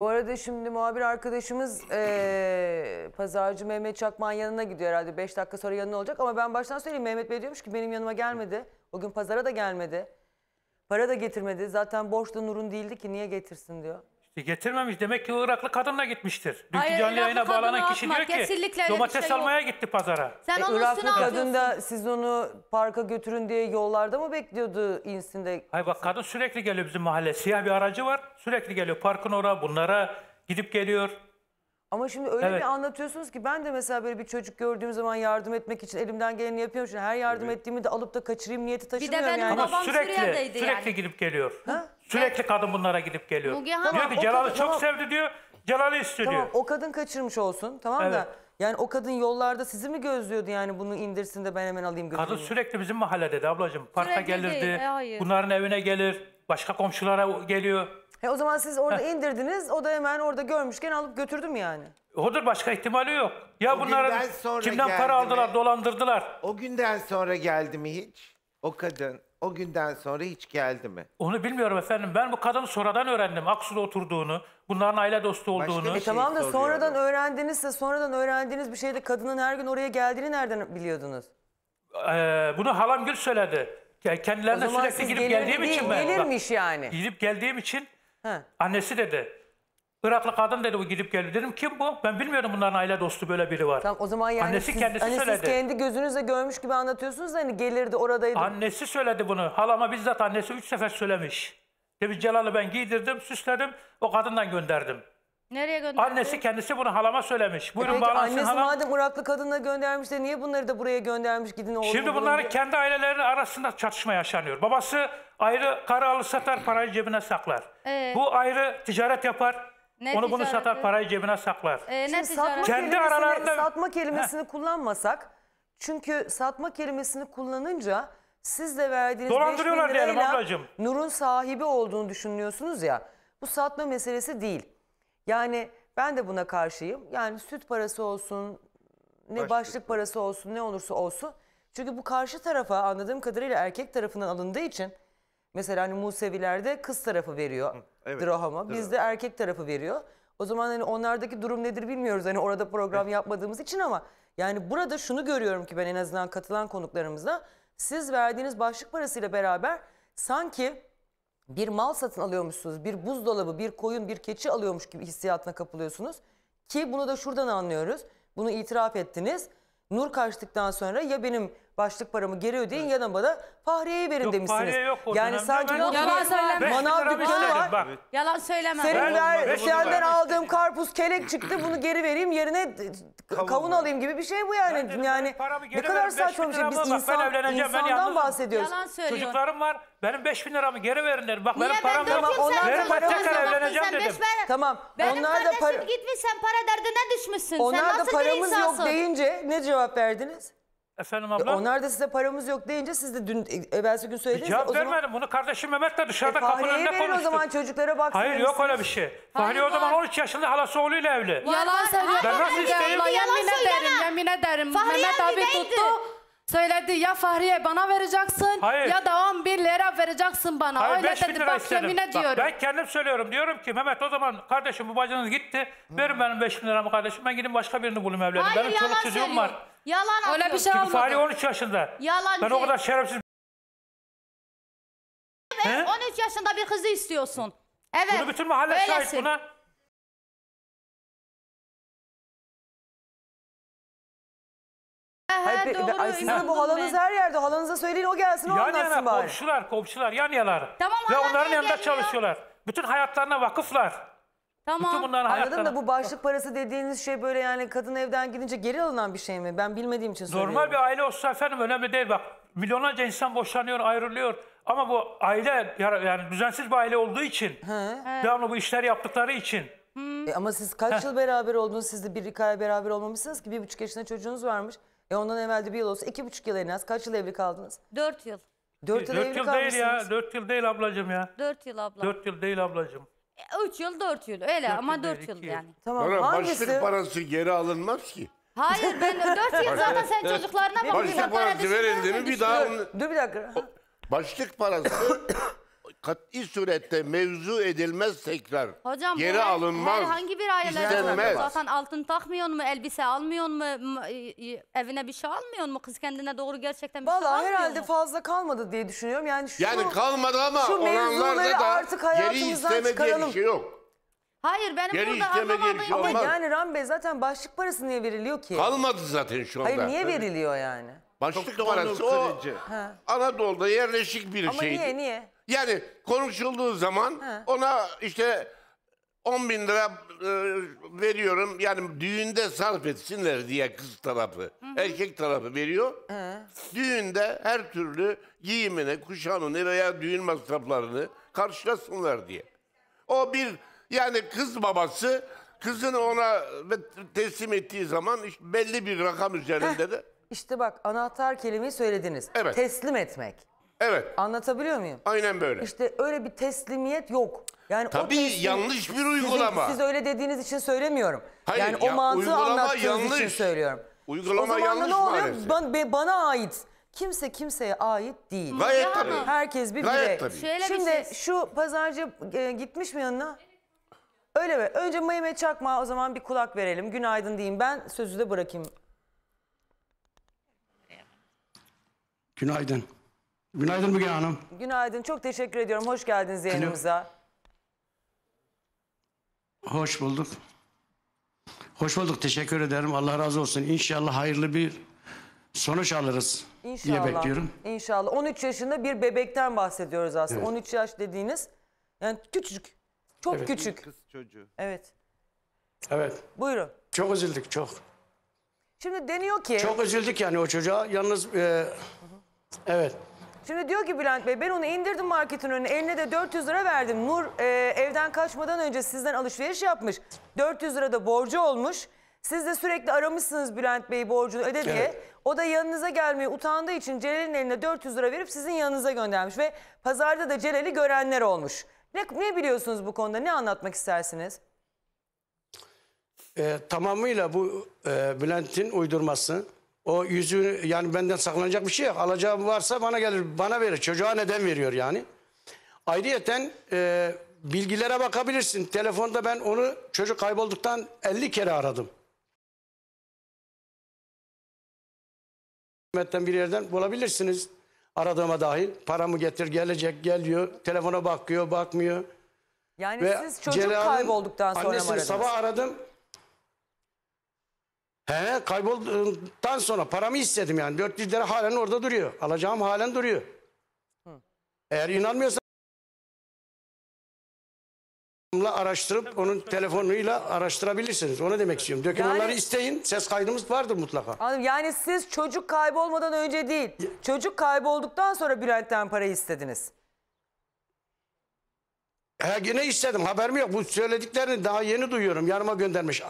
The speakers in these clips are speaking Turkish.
Bu arada şimdi muhabir arkadaşımız eee, pazarcı Mehmet Çakman yanına gidiyor herhalde. 5 dakika sonra yanına olacak ama ben baştan söyleyeyim Mehmet Bey diyormuş ki benim yanıma gelmedi. O gün pazara da gelmedi. Para da getirmedi. Zaten borç da Nur'un değildi ki niye getirsin diyor. E, getirmemiş. Demek ki Iraklı kadınla gitmiştir. Dünkü Hayır, canlı yayına bağlanan kişi atmak. diyor ki domates şey almaya gitti pazara. Sen e, onun Iraklı kadın da siz onu parka götürün diye yollarda mı bekliyordu insinde? Hayır bak kadın sürekli geliyor bizim mahalle. Siyah bir aracı var. Sürekli geliyor parkın oraya bunlara gidip geliyor. Ama şimdi öyle Evet. bir anlatıyorsunuz ki ben de mesela böyle bir çocuk gördüğüm zaman yardım etmek için elimden geleni yapıyorum. Şimdi her yardım ettiğimi de alıp da kaçırayım niyeti taşımıyorum benim yani. Ama Babam sürekli Suriye'deydi sürekli yani. gidip geliyor. Ha? Sürekli kadın bunlara gidip geliyor. Müge Hanım- diyor ki Tamam, çok tamam. sevdi diyor. Celal'i istiyor Tamam diyor. o kadın kaçırmış olsun tamam da. Yani o kadın yollarda sizi mi gözlüyordu yani bunu indirsin de ben hemen alayım götüreyim. Kadın sürekli bizim mahallede ablacığım. Parka Sürekli gelirdi. değil, e, bunların evine gelir. Başka komşulara geliyor. He, o zaman siz orada indirdiniz o da hemen orada görmüşken alıp götürdüm yani. Odur başka ihtimali yok. Ya bunların kimden para aldılar, mi? dolandırdılar. O günden sonra geldi mi hiç? O kadın. O günden sonra hiç geldi mi? Onu bilmiyorum efendim. Ben bu kadını sonradan öğrendim. Aksu'da oturduğunu, bunların aile dostu olduğunu. bir E tamam da şey sonradan öğrendinizse sonradan öğrendiğiniz bir şeyde kadının her gün oraya geldiğini nereden biliyordunuz? Ee, bunu halam Gül söyledi. Ya Kendilerine sürekli gidip geldiğim için ben. Gelirmiş yani. Gidip geldiğim için He. annesi dedi. Iraklı kadın dedi bu gidip geldi. Dedim kim bu? Ben bilmiyordum bunların aile dostu böyle biri var. Tamam o zaman yani Annesi siz, kendisi hani söyledi. siz kendi gözünüzle görmüş gibi anlatıyorsunuz da hani gelirdi oradaydı. Annesi söyledi bunu. Halama bizzat annesi üç sefer söylemiş. Demiş Celal'ı ben giydirdim, süsledim, o kadından gönderdim. Nereye gönderdi? Annesi kendisi bunu halama söylemiş. E Buyurun Peki, bağlansın annesi halam. madem Iraklı kadınla göndermiş de niye bunları da buraya göndermiş gidin oğlum. Şimdi bunların kendi ailelerinin arasında çatışma yaşanıyor. Babası ayrı alı satar parayı cebine saklar. Ee? Bu ayrı ticaret yapar. Ne Onu bunu satar parayı cebine saklar. Ee, Şimdi satma, Kendi kelimesini, aralarında... satma kelimesini kullanmasak çünkü satma kelimesini kullanınca siz de verdiğiniz 5 bin lirayla Nur'un sahibi olduğunu düşünüyorsunuz ya. Bu satma meselesi değil. Yani ben de buna karşıyım. Yani süt parası olsun, ne başlık, başlık parası olsun, ne olursa olsun. Çünkü bu karşı tarafa anladığım kadarıyla erkek tarafından alındığı için mesela hani Musevilerde kız tarafı veriyor. Hı evet, Biz de erkek tarafı veriyor. O zaman hani onlardaki durum nedir bilmiyoruz. Hani orada program yapmadığımız için ama yani burada şunu görüyorum ki ben en azından katılan konuklarımızda siz verdiğiniz başlık parasıyla beraber sanki bir mal satın alıyormuşsunuz. Bir buzdolabı, bir koyun, bir keçi alıyormuş gibi hissiyatına kapılıyorsunuz. Ki bunu da şuradan anlıyoruz. Bunu itiraf ettiniz. Nur kaçtıktan sonra ya benim başlık paramı geri ödeyin evet. yanıma da Fahriye'yi verin yok, demişsiniz. yok Yani sanki ben yok, yalan söyleme. Manav dükkanı var. Bak. Yalan söyleme. Senin senden aldığım karpuz kelek çıktı bunu geri vereyim yerine kavun, alayım gibi bir şey bu yani. Ben yani ne kadar saçma bir şey. Biz insan, ben insandan bahsediyoruz. Yalan söylüyor. Çocuklarım var. Benim 5 bin liramı geri verinler. Bak Niye benim param ben yok. Onlar benim para tekrar evleneceğim dedim. Tamam. Benim onlar da para... gitmiş sen para derdine düşmüşsün. Onlar da paramız yok deyince ne cevap verdiniz? Efendim abla? Onlar da size paramız yok deyince siz de dün e, evvelsi gün söylediniz. Cevap zaman... Bunu kardeşim Mehmet de dışarıda e, kapının önünde konuştu. o zaman çocuklara baksın. Hayır yok öyle bir şey. Fahriye o zaman 13 yaşında halası oğluyla evli. Yalan söylüyor. Ben nasıl isteyeyim? Yemin ederim, yemin ederim. Mehmet abi tuttu. Söyledi ya Fahriye bana vereceksin Hayır. ya da 11 lira vereceksin bana. Hayır, Öyle dedi bak istedim. yemin ediyorum. Bak, ben kendim söylüyorum diyorum ki Mehmet o zaman kardeşim bu bacınız gitti. Verin benim 5 bin liramı kardeşim ben gidip başka birini bulayım evlenim. Benim çoluk çocuğum var. Yalan atıyor. bir şey Çünkü olmadı. Fahri 13 yaşında. Yalan. Ben o kadar şerefsiz... Evet, He? 13 yaşında bir kızı istiyorsun. Evet. Bunu bütün mahalle şahit öylesin. buna. Ehe, Hayır, pe- doğru, ay sizin bu halanız ben. her yerde. Halanıza söyleyin o gelsin o Yan yana anlatsın bari. komşular, komşular yan yanar. Tamam, Ve onların yanında geliyor? çalışıyorlar. Bütün hayatlarına vakıflar. Tamam. Bütün bunların Anladın da bu başlık parası dediğiniz şey böyle yani kadın evden gidince geri alınan bir şey mi? Ben bilmediğim için soruyorum. Normal bir aile olsa efendim önemli değil bak. Milyonlarca insan boşanıyor, ayrılıyor. Ama bu aile yani düzensiz bir aile olduğu için, devamlı bu işler yaptıkları için. E ama siz kaç yıl beraber oldunuz? Siz de bir iki ay beraber olmamışsınız ki. Bir buçuk yaşında çocuğunuz varmış. E ondan evvel de bir yıl olsa iki buçuk yıl en az. Kaç yıl evli kaldınız? Dört yıl. Dört yıl Dört evli yıl değil ya, dört yıl değil ablacığım ya. Dört yıl abla. Dört yıl değil ablacığım. 3 e, yıl 4 yıl öyle Dört ama yıl, 4 yıl yıl. yani. Tamam Bana başlık parası geri alınmaz ki. Hayır ben 4 yıl zaten sen çocuklarına bakıyorsun. Başlık parası verildi mi bir daha Dur bir dakika. başlık parası kat'i surette mevzu edilmez tekrar. Hocam geri bu her- alınmaz. herhangi bir aileler zaten altın takmıyor mu, elbise almıyor mu, evine bir şey almıyor mu, kız kendine doğru gerçekten bir şey Valla almıyor herhalde mu? fazla kalmadı diye düşünüyorum. Yani şu Yani kalmadı ama şu olanlarda mevzuları da artık geri hayatımızdan isteme diye bir çıkaralım. şey yok. Hayır benim Geri burada anlamadığım... şey Ama yani Ram Bey zaten başlık parası niye veriliyor ki? Kalmadı zaten şu anda. Hayır niye veriliyor yani? Başlık parası o kraliçe. Anadolu'da yerleşik bir şey. Ama şey. niye niye? Yani konuşulduğu zaman Ha. ona işte 10 bin lira e, veriyorum. Yani düğünde sarf etsinler diye kız tarafı, erkek tarafı veriyor. Düğünde her türlü giyimini, kuşamını veya düğün masraflarını karşılasınlar diye. O bir yani kız babası kızını ona teslim ettiği zaman işte belli bir rakam üzerinde de İşte bak anahtar kelimeyi söylediniz. Evet. Teslim etmek. Evet. Anlatabiliyor muyum? Aynen böyle. İşte öyle bir teslimiyet yok. Yani Tabii teslim, yanlış bir uygulama. Sizin, siz öyle dediğiniz için söylemiyorum. Hayır, yani ya, o mantığı anlattığınız yanlış. için söylüyorum. Uygulama yanlış o zaman yanlış ne oluyor? maalesef. Bana, bana ait. Kimse kimseye ait değil. Gayet tabii. Herkes bir Gayet birey. Tabii. Şöyle Şimdi bir şey... şu pazarcı e, gitmiş mi yanına? Öyle mi? Önce Mehmet Çakma o zaman bir kulak verelim. Günaydın diyeyim. Ben sözü de bırakayım. Günaydın. Günaydın Müge Hanım. Günaydın. Çok teşekkür ediyorum. Hoş geldiniz yayınımıza. Hoş bulduk. Hoş bulduk. Teşekkür ederim. Allah razı olsun. İnşallah hayırlı bir sonuç alırız İnşallah. diye bekliyorum. İnşallah. 13 yaşında bir bebekten bahsediyoruz aslında. Evet. 13 yaş dediğiniz yani küçük, Çok evet. küçük. Kız çocuğu. Evet. Evet. Buyurun. Çok üzüldük çok. Şimdi deniyor ki. Çok üzüldük yani o çocuğa. Yalnız e, evet. Şimdi diyor ki Bülent Bey ben onu indirdim marketin önüne eline de 400 lira verdim. Nur e, evden kaçmadan önce sizden alışveriş yapmış. 400 lira da borcu olmuş. Siz de sürekli aramışsınız Bülent Bey borcunu öde diye. Evet. O da yanınıza gelmeye utandığı için Celal'in eline 400 lira verip sizin yanınıza göndermiş. Ve pazarda da Celal'i görenler olmuş. Ne, ne biliyorsunuz bu konuda ne anlatmak istersiniz? E, tamamıyla bu e, Bülent'in uydurması. O yüzü yani benden saklanacak bir şey yok. Alacağım varsa bana gelir, bana verir. Çocuğa neden veriyor yani? Ayrıyeten e, bilgilere bakabilirsin. Telefonda ben onu çocuk kaybolduktan 50 kere aradım. Hükümetten bir yerden bulabilirsiniz. Aradığıma dahil. Paramı getir gelecek geliyor. Telefona bakıyor bakmıyor. Yani Ve siz çocuk kaybolduktan sonra mı aradınız? sabah aradım. He, kaybolduktan sonra paramı istedim yani. 400 lira halen orada duruyor. Alacağım halen duruyor. Hı. Eğer inanmıyorsan araştırıp onun telefonuyla araştırabilirsiniz. Onu demek istiyorum. Dokümanları yani, isteyin. Ses kaydımız vardır mutlaka. Anladım. Yani siz çocuk kaybolmadan önce değil, ya. çocuk kaybolduktan sonra Bülent'ten parayı istediniz. He, yine istedim. haber mi yok. Bu söylediklerini daha yeni duyuyorum. Yanıma göndermiş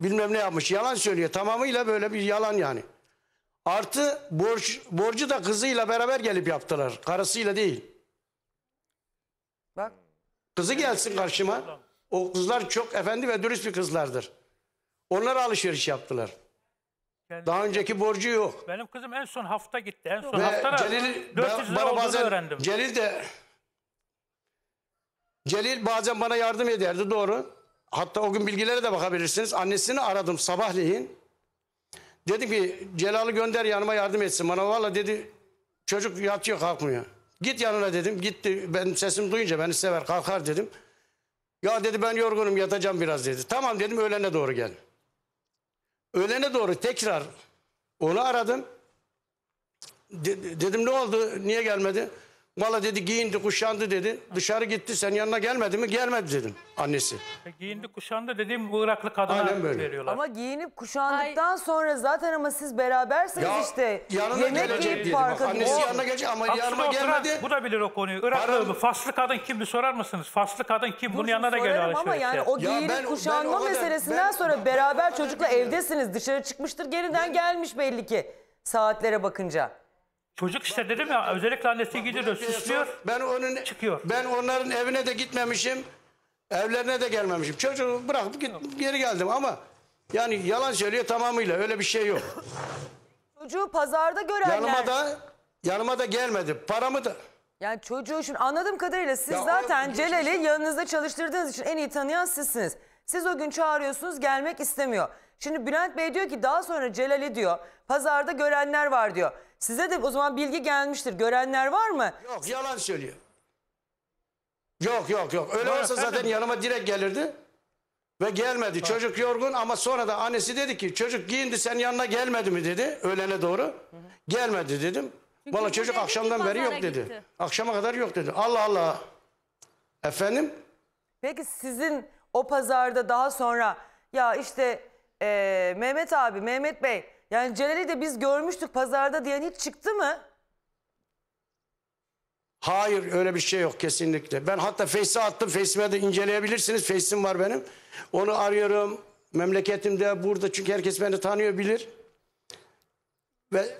bilmem ne yapmış. Yalan söylüyor. Tamamıyla böyle bir yalan yani. Artı borç, borcu da kızıyla beraber gelip yaptılar. Karısıyla değil. Bak. Kızı gelsin karşıma. Şey o kızlar çok efendi ve dürüst bir kızlardır. Onlara alışveriş yaptılar. Kendi Daha önceki borcu yok. Benim kızım en son hafta gitti. En son Ve hafta Celil, 400 lira bana bazen, öğrendim. Celil de Celil bazen bana yardım ederdi doğru. Hatta o gün bilgilere de bakabilirsiniz. Annesini aradım sabahleyin. Dedim ki Celal'ı gönder yanıma yardım etsin. Bana valla dedi çocuk yatıyor kalkmıyor. Git yanına dedim. Gitti. Benim sesimi duyunca beni sever kalkar dedim. Ya dedi ben yorgunum yatacağım biraz dedi. Tamam dedim öğlene doğru gel. Öğlene doğru tekrar onu aradım. De dedim ne oldu niye gelmedi? Valla dedi giyindi kuşandı dedi. Dışarı gitti sen yanına gelmedi mi? Gelmedi dedim annesi. E, giyindi kuşandı dediğim bu Iraklı Aynen böyle. veriyorlar. Ama giyinip kuşandıktan sonra zaten ama siz berabersiniz Ya işte. yanına Yemek gelecek yiyip dedi. Bak, annesi yanına gelecek ama Aksine yanıma gelmedi. bu da bilir o konuyu. Iraklı mı? Faslı kadın kim bir sorar mısınız? Faslı kadın kim? Bunun yanına da geliyor Sorarım ama yani o giyinip ben- ben kuşanma o kadar- meselesinden ben- sonra ben- beraber ben- çocukla ben- evdesiniz. Dışarı çıkmıştır geriden gelmiş belli ki saatlere bakınca. Çocuk işte dedim ya özellikle annesi gidiyor, susmuyor. Ben onun çıkıyor. Ben onların evine de gitmemişim. Evlerine de gelmemişim. Çocuğu bırakıp git, geri geldim ama yani yalan söylüyor tamamıyla. Öyle bir şey yok. Çocuğu pazarda görenler. Yanıma da yanıma da gelmedi. Paramı da yani çocuğu şimdi anladığım kadarıyla siz Ya zaten şey Celal'i yanınızda çalıştırdığınız için en iyi tanıyan sizsiniz. Siz o gün çağırıyorsunuz gelmek istemiyor. Şimdi Bülent Bey diyor ki daha sonra Celal'i diyor pazarda görenler var diyor. Size de o zaman bilgi gelmiştir. Görenler var mı? Yok yalan söylüyor. Yok yok yok. Öyle olsa zaten yanıma direkt gelirdi. Ve gelmedi. Çocuk yorgun ama sonra da annesi dedi ki çocuk giyindi sen yanına gelmedi mi dedi. Öğlene doğru. Gelmedi dedim. Çünkü Valla çocuk akşamdan beri yok pazara dedi. Akşama kadar yok dedi. Allah Allah. Efendim? Peki sizin o pazarda daha sonra ya işte eee, Mehmet abi, Mehmet Bey yani Celal'i de biz görmüştük pazarda diyen hiç çıktı mı? Hayır öyle bir şey yok kesinlikle. Ben hatta Face'e attım. Face'ime de inceleyebilirsiniz. Face'im var benim. Onu arıyorum. Memleketimde burada çünkü herkes beni tanıyor bilir. Ve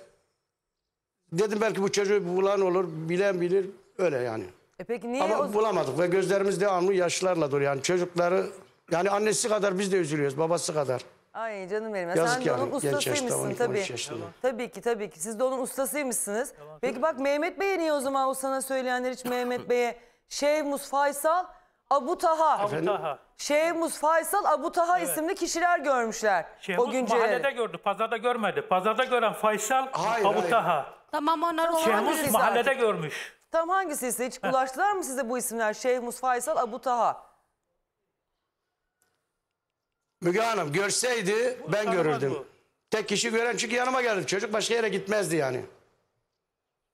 dedim belki bu çocuğu bulan olur, bilen bilir. Öyle yani. E peki niye Ama o... bulamadık ve gözlerimiz devamlı yaşlarla dolu yani çocukları yani annesi kadar biz de üzülüyoruz babası kadar. Ay canım benim. Yazık Sen de onun ustasıymışsın tabii. Tamam. Tabii ki tabii ki. Siz de onun ustasıymışsınız. Tamam. Peki bak Mehmet Bey'e niye o zaman o sana söyleyenler hiç Mehmet Bey'e Şevmus Faysal Abu Taha. Abu Taha. Şehmus Faysal Abu Taha evet. isimli kişiler görmüşler. Şehmus o günce mahallede gördü, pazarda görmedi. Pazarda gören Faysal hayır, Abu hayır. Taha. Tamam onlar olabilir. Şehmus mahallede artık. görmüş. Tam hangisi ise hiç ulaştılar mı size bu isimler? Şehmus Faysal Abu Taha. Müge Hanım görseydi Bu ben görürdüm. bu. Tek kişi gören çünkü yanıma geldi. Çocuk başka yere gitmezdi yani.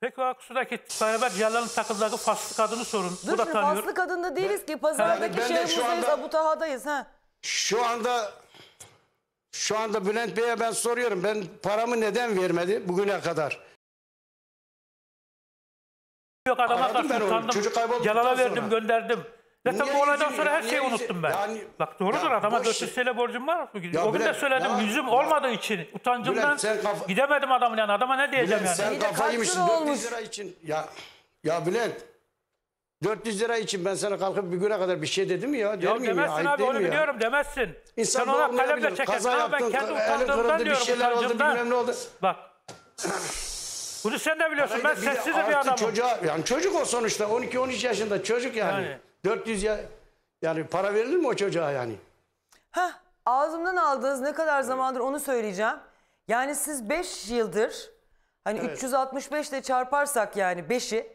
Peki o Aksu'daki beraber Celal'in takımdaki faslı kadını sorun. Bu Dur da şimdi tanıyor. paslı kadında değiliz ki. Pazardaki ben de şu şeyimizdeyim, anda- Taha'dayız. Ha. Şu anda şu anda Bülent Bey'e ben soruyorum. Ben paramı neden vermedi bugüne kadar? Yok adama Aradım karşı ben onu. Çocuk kayboldu. Celal'a verdim sonra. gönderdim. Zaten Niye bu olaydan sonra her şeyi unuttum ben. Yani- Bak doğrudur Ya adama 400 TL borcum var. Ya o gün de söyledim ya- yüzüm olmadığı için utancımdan Bülent, sen gidemedim adamın yanına. Adama ne diyeceğim Bülent yani? sen kafayı yemişsin 400 lira için. Ya, ya Bülent 400 lira için ben sana kalkıp bir güne kadar bir şey dedim ya. Ya demezsin Ayıp abi değil onu mi ya? biliyorum demezsin. İnsan sen ona kalemle çekersin Kaza ama ben yaptın, kendi utandığımdan kırıldı, bir şeyler oldu, bilmem ne oldu. Bak. Bunu sen de biliyorsun ben sessiz bir adamım. Çocuğa, yani çocuk o sonuçta 12-13 yaşında çocuk yani. Yani. 400 ya yani para verilir mi o çocuğa yani? Ha ağzımdan aldığınız ne kadar zamandır onu söyleyeceğim. Yani siz 5 yıldır hani Evet. 365 ile çarparsak yani 5'i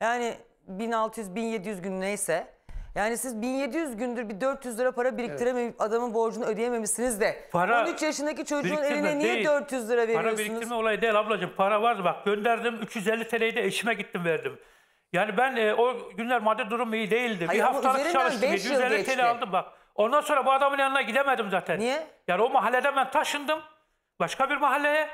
yani 1600-1700 gün neyse. Yani siz 1700 gündür bir 400 lira para biriktiremeyip adamın borcunu ödeyememişsiniz de Para 13 yaşındaki çocuğun eline niye değil. 400 lira veriyorsunuz? Para biriktirme olayı değil ablacığım. Para vardı bak gönderdim 350 TL'yi de eşime gittim verdim. Yani ben e, o günler madde durum iyi değildi. Hayır, bir haftalık çalıştım. beş 700 TL aldım bak. Ondan sonra bu adamın yanına gidemedim zaten. Niye? Yani o mahalleden ben taşındım. Başka bir mahalleye.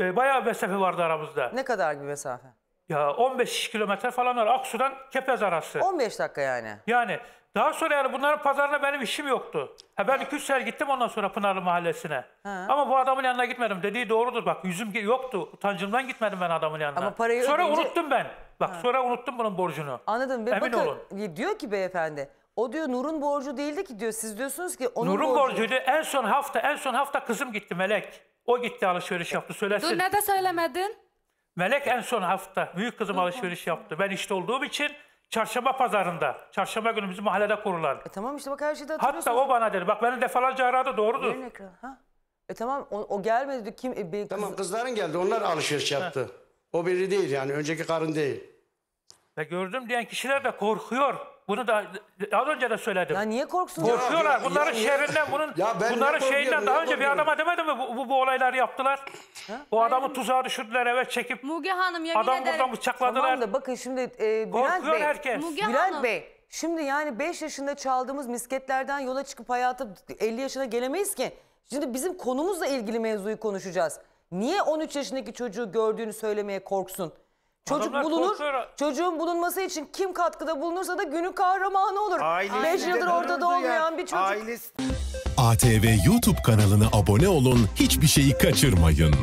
E, bayağı mesafe vardı aramızda. Ne kadar bir mesafe? Ya 15 kilometre falan var. Aksu'dan Kepez arası. 15 dakika yani. Yani daha sonra yani bunların pazarına benim işim yoktu. Ha ben 2-3 sene gittim ondan sonra Pınarlı Mahallesi'ne. Ha. Ama bu adamın yanına gitmedim. Dediği doğrudur bak. Yüzüm yoktu. Utancımdan gitmedim ben adamın yanına. Ama parayı sonra ödeyince- unuttum ben. Bak Ha. sonra unuttum bunun borcunu. Anladım. Ve Emin bakın e, diyor ki beyefendi. O diyor Nur'un borcu değildi ki diyor. Siz diyorsunuz ki onun Nur'un borcu. borcuydu. En son hafta, en son hafta kızım gitti Melek. O gitti alışveriş e, yaptı. Söylesin. Dur ne de söylemedin? Melek en son hafta büyük kızım alışveriş yaptı. Ben işte olduğum için çarşamba pazarında, çarşamba günü bizim mahallede kurulan. E tamam işte bak her şeyi de Hatta o bana dedi. Bak beni defalarca aradı doğrudur. Verin Ha? E tamam o, o gelmedi diyor. Kim, e, be- kız- Tamam kızların geldi onlar alışveriş yaptı. O biri değil yani önceki karın değil. Ve gördüm diyen kişiler de korkuyor. Bunu da az önce de söyledim. Ya niye korksun? Korkuyorlar. Ya, bunların ya, şerrinden, bunun, ya bunların ne şeyinden daha önce bir adama demedim mi bu, bu, bu olayları yaptılar? Ha? Bu adamı Hayır. tuzağa düşürdüler eve çekip. Müge Hanım yemin adam buradan bıçakladılar. Tamam da bakın şimdi e, Bülent Korkuyor Bey. herkes. Müge Bülent Hanım. Bey. Şimdi yani 5 yaşında çaldığımız misketlerden yola çıkıp hayatı 50 yaşına gelemeyiz ki. Şimdi bizim konumuzla ilgili mevzuyu konuşacağız. Niye 13 yaşındaki çocuğu gördüğünü söylemeye korksun? Çocuk Adamlar bulunur. korkuyor. Çocuğun bulunması için kim katkıda bulunursa da günün kahramanı olur. Ailesi 5 de yıldır ortada bulunurdu ya. olmayan bir çocuk. Ailesi ATV YouTube kanalına abone olun, hiçbir şeyi kaçırmayın.